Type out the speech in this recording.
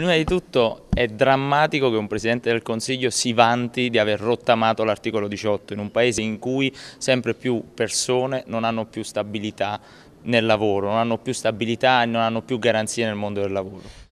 Prima di tutto è drammatico che un Presidente del Consiglio si vanti di aver rottamato l'articolo 18 in un Paese in cui sempre più persone non hanno più stabilità nel lavoro, non hanno più stabilità e non hanno più garanzie nel mondo del lavoro.